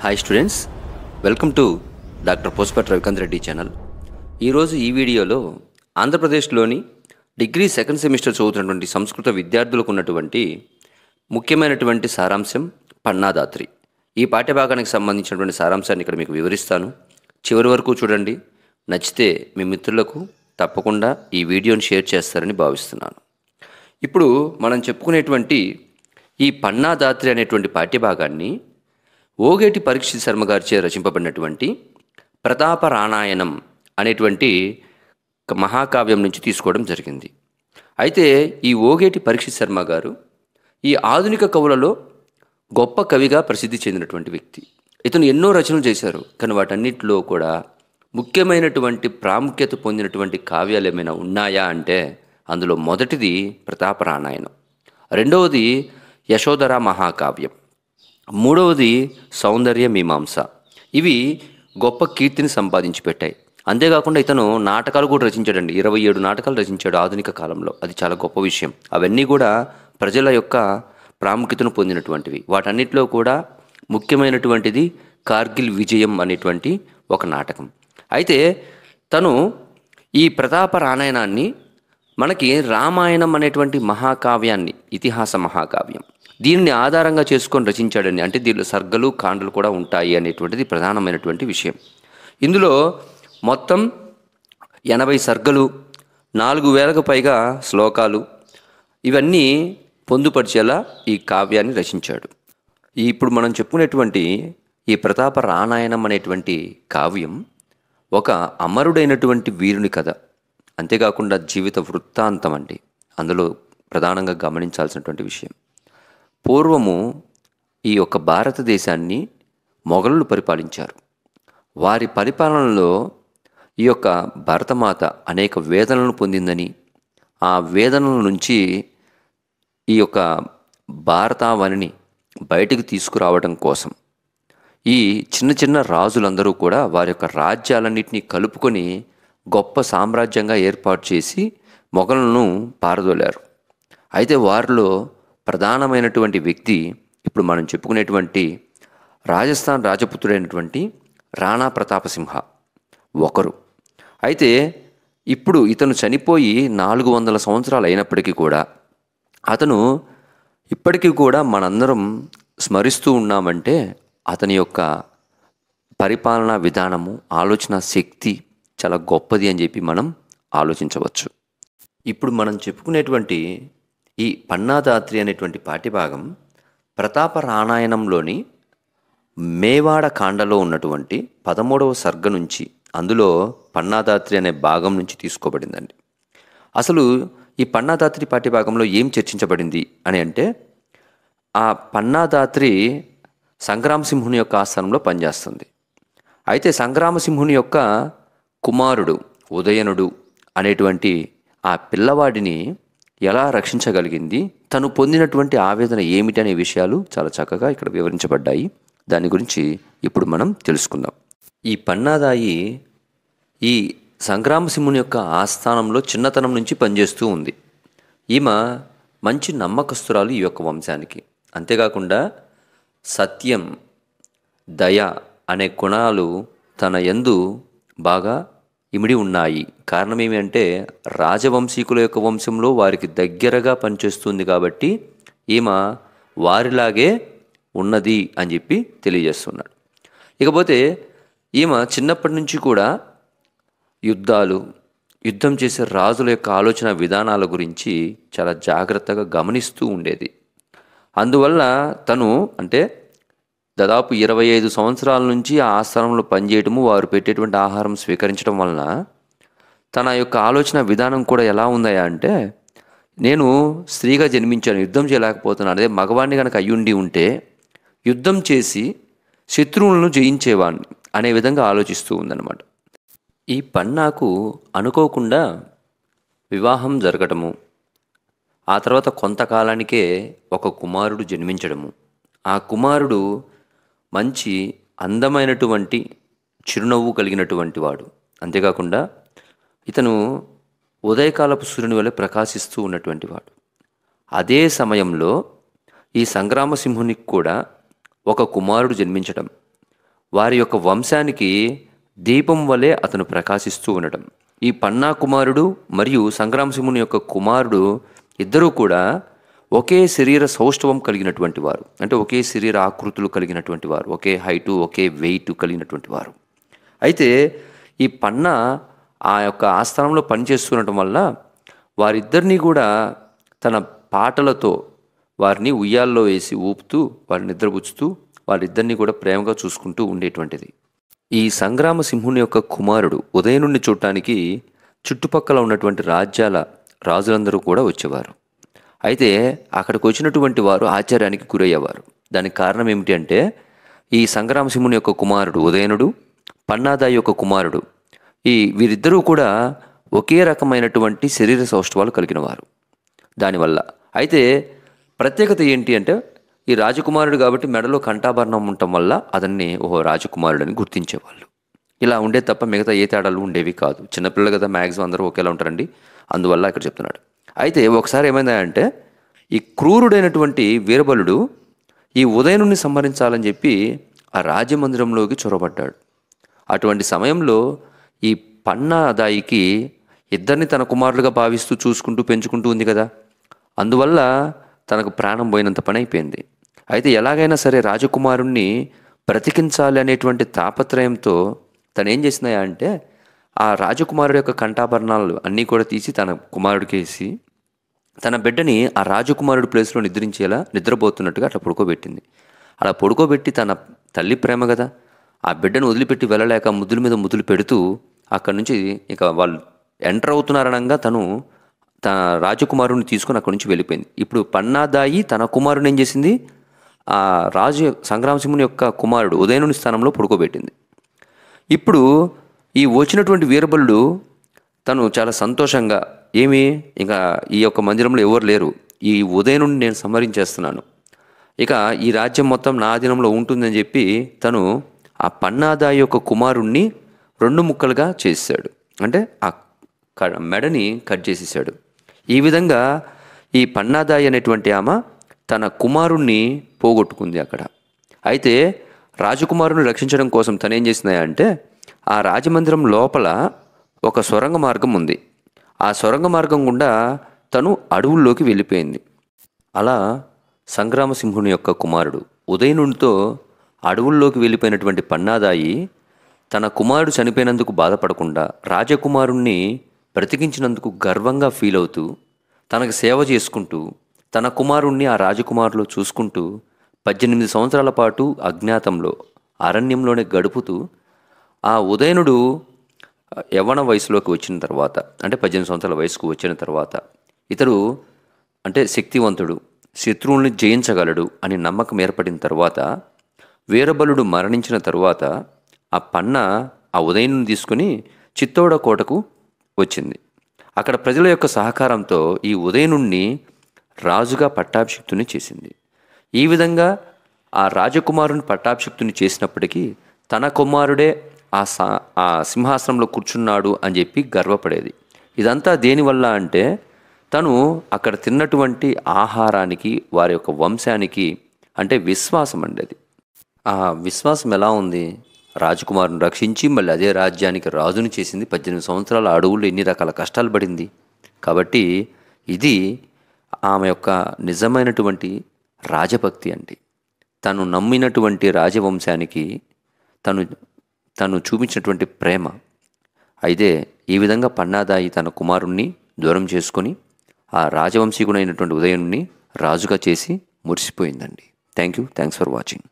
hi students welcome to doctor Pushpat Ravikanth Reddy channel ఈరోజు ఈ వీడియోలో ఆంధ్రప్రదేశ్లోని డిగ్రీ సెకండ్ సెమిస్టర్ చదువుతున్నటువంటి సంస్కృత విద్యార్థులకు ఉన్నటువంటి ముఖ్యమైనటువంటి సారాంశం పన్నాదాత్రి ఈ పాఠ్యభాగానికి సంబంధించినటువంటి సారాంశాన్ని ఇక్కడ మీకు వివరిస్తాను చివరి వరకు చూడండి నచ్చితే మీ మిత్రులకు తప్పకుండా ఈ వీడియోని షేర్ చేస్తారని భావిస్తున్నాను ఇప్పుడు మనం చెప్పుకునేటువంటి ఈ పన్నాదాత్రి అనేటువంటి పాఠ్యభాగాన్ని ఓగేటి పరీక్షిత్ శర్మ గారిచే రచింపబడినటువంటి ప్రతాప రాణాయణం అనేటువంటి మహాకావ్యం నుంచి తీసుకోవడం జరిగింది అయితే ఈ ఓగేటి పరీక్షిత్ శర్మ గారు ఈ ఆధునిక కవులలో గొప్ప కవిగా ప్రసిద్ధి చెందినటువంటి వ్యక్తి ఇతను ఎన్నో రచనలు చేశారు కానీ వాటన్నిటిలో కూడా ముఖ్యమైనటువంటి ప్రాముఖ్యత పొందినటువంటి కావ్యాలు ఏమైనా ఉన్నాయా అంటే అందులో మొదటిది ప్రతాప రామాయణం రెండవది యశోధర మహాకావ్యం మూడవది సౌందర్య మీమాంస ఇవి గొప్ప కీర్తిని సంపాదించి పెట్టాయి అంతేకాకుండా ఇతను నాటకాలు కూడా రచించాడండి ఇరవై ఏడు నాటకాలు రచించాడు ఆధునిక కాలంలో అది చాలా గొప్ప విషయం అవన్నీ కూడా ప్రజల యొక్క ప్రాముఖ్యతను పొందినటువంటివి వాటన్నిటిలో కూడా ముఖ్యమైనటువంటిది కార్గిల్ విజయం అనేటువంటి ఒక నాటకం అయితే తను ఈ ప్రతాప రామాయణాన్ని మనకి రామాయణం అనేటువంటి మహాకావ్యాన్ని ఇతిహాస మహాకావ్యం దీనిని ఆధారంగా చేసుకొని రచించాడని అంటే దీనిలో సర్గలు కాండలు కూడా ఉంటాయి అనేటువంటిది ప్రధానమైనటువంటి విషయం ఇందులో మొత్తం ఎనభై సర్గలు నాలుగు వేలకు పైగా శ్లోకాలు ఇవన్నీ పొందుపరిచేలా ఈ కావ్యాన్ని రచించాడు ఇప్పుడు మనం చెప్పుకునేటువంటి ఈ ప్రతాప రామాయణం అనేటువంటి కావ్యం ఒక అమరుడైనటువంటి వీరుని కథ అంతేకాకుండా జీవిత వృత్తాంతం అండి అందులో ప్రధానంగా గమనించాల్సినటువంటి విషయం పూర్వము ఈ యొక్క భారతదేశాన్ని మొఘలులు పరిపాలించారు వారి పరిపాలనలో ఈ యొక్క భరతమాత అనేక వేదనలను పొందిందని ఆ వేదనల నుంచి ఈ యొక్క భారతావనిని బయటకు తీసుకురావడం కోసం ఈ చిన్న చిన్న రాజులందరూ కూడా వారి యొక్క రాజ్యాలన్నింటినీ కలుపుకొని గొప్ప సామ్రాజ్యంగా ఏర్పాటు చేసి మొఘలను పారదోలారు అయితే వారిలో ప్రధానమైనటువంటి వ్యక్తి ఇప్పుడు మనం చెప్పుకునేటువంటి రాజస్థాన్ రాజపుత్రుడైనటువంటి రాణా ప్రతాపసింహ ఒకరు అయితే ఇప్పుడు ఇతను చనిపోయి నాలుగు వందల సంవత్సరాలు అయినప్పటికీ కూడా అతను ఇప్పటికీ కూడా మనందరం స్మరిస్తూ ఉన్నామంటే అతని యొక్క పరిపాలనా విధానము ఆలోచన శక్తి చాలా గొప్పది అని చెప్పి మనం ఆలోచించవచ్చు ఇప్పుడు మనం చెప్పుకునేటువంటి ఈ పన్నాదాత్రి అనేటువంటి భాగం ప్రతాప రాణాయణంలోని మేవాడ కాండలో ఉన్నటువంటి పదమూడవ సర్గ నుంచి అందులో పన్నాదాత్రి అనే భాగం నుంచి తీసుకోబడిందండి అసలు ఈ పన్నాదాత్రి పాఠ్యభాగంలో ఏం చర్చించబడింది అని అంటే ఆ పన్నాదాత్రి సంగ్రామసింహుని యొక్క ఆస్థానంలో పనిచేస్తుంది అయితే సంగ్రామసింహుని యొక్క కుమారుడు ఉదయనుడు అనేటువంటి ఆ పిల్లవాడిని ఎలా రక్షించగలిగింది తను పొందినటువంటి ఆవేదన ఏమిటి అనే విషయాలు చాలా చక్కగా ఇక్కడ వివరించబడ్డాయి దాని గురించి ఇప్పుడు మనం తెలుసుకుందాం ఈ పన్నాదాయి ఈ సంగ్రామసింహుని యొక్క ఆస్థానంలో చిన్నతనం నుంచి పనిచేస్తూ ఉంది ఈమె మంచి నమ్మకస్తురాలు ఈ యొక్క వంశానికి అంతేకాకుండా సత్యం దయ అనే గుణాలు తన ఎందు బాగా ఇమిడి ఉన్నాయి కారణం ఏమంటే రాజవంశీకుల యొక్క వంశంలో వారికి దగ్గరగా పనిచేస్తుంది కాబట్టి ఈమె వారిలాగే ఉన్నది అని చెప్పి తెలియజేస్తున్నాడు ఇకపోతే ఈమె చిన్నప్పటి నుంచి కూడా యుద్ధాలు యుద్ధం చేసే రాజుల యొక్క ఆలోచన విధానాల గురించి చాలా జాగ్రత్తగా గమనిస్తూ ఉండేది అందువల్ల తను అంటే దాదాపు ఇరవై ఐదు సంవత్సరాల నుంచి ఆ ఆశ్రమంలో పనిచేయటము వారు పెట్టేటువంటి ఆహారం స్వీకరించడం వలన తన యొక్క ఆలోచన విధానం కూడా ఎలా ఉందా అంటే నేను స్త్రీగా జన్మించాను యుద్ధం చేయలేకపోతున్నాను అదే మగవాడిని కనుక అయ్యుండి ఉంటే యుద్ధం చేసి శత్రువులను జయించేవాణ్ణి అనే విధంగా ఆలోచిస్తూ ఉందన్నమాట ఈ పన్నాకు అనుకోకుండా వివాహం జరగటము ఆ తర్వాత కొంతకాలానికే ఒక కుమారుడు జన్మించడము ఆ కుమారుడు మంచి అందమైనటువంటి చిరునవ్వు కలిగినటువంటి వాడు అంతేకాకుండా ఇతను ఉదయకాలపు సూర్యుని వలె ప్రకాశిస్తూ ఉన్నటువంటి వాడు అదే సమయంలో ఈ సంగ్రామసింహునికి కూడా ఒక కుమారుడు జన్మించడం వారి యొక్క వంశానికి దీపం వలె అతను ప్రకాశిస్తూ ఉండటం ఈ పన్నా కుమారుడు మరియు సంగ్రామసింహుని యొక్క కుమారుడు ఇద్దరూ కూడా ఒకే శరీర సౌష్ఠవం కలిగినటువంటి వారు అంటే ఒకే శరీర ఆకృతులు కలిగినటువంటి వారు ఒకే హైటు ఒకే వెయిట్ కలిగినటువంటి వారు అయితే ఈ పన్న ఆ యొక్క ఆస్థానంలో పనిచేస్తుండటం వల్ల వారిద్దరినీ కూడా తన పాటలతో వారిని ఉయ్యాల్లో వేసి ఊపుతూ వారిని నిద్రపుచ్చుతూ వారిద్దరినీ కూడా ప్రేమగా చూసుకుంటూ ఉండేటువంటిది ఈ సంగ్రామ సింహుని యొక్క కుమారుడు ఉదయం నుండి చూడటానికి చుట్టుపక్కల ఉన్నటువంటి రాజ్యాల రాజులందరూ కూడా వచ్చేవారు అయితే అక్కడికి వచ్చినటువంటి వారు ఆశ్చర్యానికి గురయ్యేవారు దానికి కారణం ఏమిటి అంటే ఈ సంగ్రామసింహుని యొక్క కుమారుడు ఉదయనుడు పన్నాదాయి యొక్క కుమారుడు ఈ వీరిద్దరూ కూడా ఒకే రకమైనటువంటి శరీర సౌష్ఠవాలు కలిగిన వారు దానివల్ల అయితే ప్రత్యేకత ఏంటి అంటే ఈ రాజకుమారుడు కాబట్టి మెడలో కంఠాభరణం ఉండటం వల్ల అతన్ని ఓహో అని గుర్తించేవాళ్ళు ఇలా ఉండే తప్ప మిగతా ఏ తేడాలు ఉండేవి కాదు చిన్నపిల్లలు కదా మ్యాక్సిమం అందరూ ఒకేలా ఉంటారండి అందువల్ల ఇక్కడ చెప్తున్నాడు అయితే ఒకసారి ఏమైందా అంటే ఈ క్రూరుడైనటువంటి వీరబలుడు ఈ ఉదయనుని సంహరించాలని చెప్పి ఆ రాజమందిరంలోకి చొరబడ్డాడు అటువంటి సమయంలో ఈ పన్నాదాయికి ఇద్దరిని తన కుమారులుగా భావిస్తూ చూసుకుంటూ పెంచుకుంటూ ఉంది కదా అందువల్ల తనకు ప్రాణం పోయినంత పని అయిపోయింది అయితే ఎలాగైనా సరే రాజకుమారుణ్ణి బ్రతికించాలి అనేటువంటి తాపత్రయంతో తను ఏం చేసినాయా అంటే ఆ రాజకుమారుడు యొక్క కంఠాభరణాలు అన్నీ కూడా తీసి తన కుమారుడికి వేసి తన బిడ్డని ఆ రాజకుమారుడి ప్లేస్లో నిద్రించేలా నిద్రపోతున్నట్టుగా అట్లా పడుకోబెట్టింది అలా పడుకోబెట్టి తన తల్లి ప్రేమ కదా ఆ బిడ్డను వదిలిపెట్టి వెళ్ళలేక ముద్దుల మీద ముద్దులు పెడుతూ అక్కడి నుంచి ఇక వాళ్ళు ఎంటర్ అవుతున్నారనగా తను తన రాజకుమారుని తీసుకొని అక్కడి నుంచి వెళ్ళిపోయింది ఇప్పుడు పన్నాదాయి తన కుమారుని ఏం చేసింది ఆ రాజు సంగ్రామసింహుని యొక్క కుమారుడు ఉదయనుని స్థానంలో పడుకోబెట్టింది ఇప్పుడు ఈ వచ్చినటువంటి వీరబలుడు తను చాలా సంతోషంగా ఏమి ఇంకా ఈ యొక్క మందిరంలో ఎవరు లేరు ఈ ఉదయం నుండి నేను సంహరించేస్తున్నాను ఇక ఈ రాజ్యం మొత్తం నా ఆధీనంలో ఉంటుందని చెప్పి తను ఆ పన్నాదా యొక్క కుమారుణ్ణి రెండు ముక్కలుగా చేశాడు అంటే ఆ మెడని కట్ చేసేసాడు ఈ విధంగా ఈ పన్నాదాయి అనేటువంటి ఆమె తన కుమారుణ్ణి పోగొట్టుకుంది అక్కడ అయితే రాజకుమారుని రక్షించడం కోసం తనేం చేసినాయంటే ఆ రాజమందిరం లోపల ఒక సొరంగ మార్గం ఉంది ఆ సొరంగ మార్గం గుండా తను అడవుల్లోకి వెళ్ళిపోయింది అలా సంగ్రామసింహుని యొక్క కుమారుడు ఉదయనుడితో అడవుల్లోకి వెళ్ళిపోయినటువంటి పన్నాదాయి తన కుమారుడు చనిపోయినందుకు బాధపడకుండా రాజకుమారుణ్ణి బ్రతికించినందుకు గర్వంగా ఫీల్ అవుతూ తనకు సేవ చేసుకుంటూ తన కుమారుణ్ణి ఆ రాజకుమారులో చూసుకుంటూ పద్దెనిమిది సంవత్సరాల పాటు అజ్ఞాతంలో అరణ్యంలోనే గడుపుతూ ఆ ఉదయనుడు యవ్వన వయసులోకి వచ్చిన తర్వాత అంటే పద్దెనిమిది సంవత్సరాల వయసుకు వచ్చిన తర్వాత ఇతడు అంటే శక్తివంతుడు శత్రువుల్ని జయించగలడు అని నమ్మకం ఏర్పడిన తర్వాత వీరబలుడు మరణించిన తర్వాత ఆ పన్న ఆ ఉదయం తీసుకుని చిత్తోడ కోటకు వచ్చింది అక్కడ ప్రజల యొక్క సహకారంతో ఈ ఉదయనుణ్ణి రాజుగా పట్టాభిషిక్తుని చేసింది ఈ విధంగా ఆ రాజకుమారుని పట్టాభిషిక్తుని చేసినప్పటికీ తన కుమారుడే ఆ సా ఆ సింహాసనంలో కూర్చున్నాడు అని చెప్పి గర్వపడేది ఇదంతా దేనివల్ల అంటే తను అక్కడ తిన్నటువంటి ఆహారానికి వారి యొక్క వంశానికి అంటే విశ్వాసం అండి ఆ విశ్వాసం ఎలా ఉంది రాజకుమారుని రక్షించి మళ్ళీ అదే రాజ్యానికి రాజును చేసింది పద్దెనిమిది సంవత్సరాల అడవుల్లో ఎన్ని రకాల కష్టాలు పడింది కాబట్టి ఇది ఆమె యొక్క నిజమైనటువంటి రాజభక్తి అండి తను నమ్మినటువంటి రాజవంశానికి తను తను చూపించినటువంటి ప్రేమ అయితే ఈ విధంగా పన్నాదాయి తన కుమారుణ్ణి దూరం చేసుకొని ఆ రాజవంశీకుడైనటువంటి ఉదయుణ్ణి రాజుగా చేసి మురిసిపోయిందండి thank you thanks for watching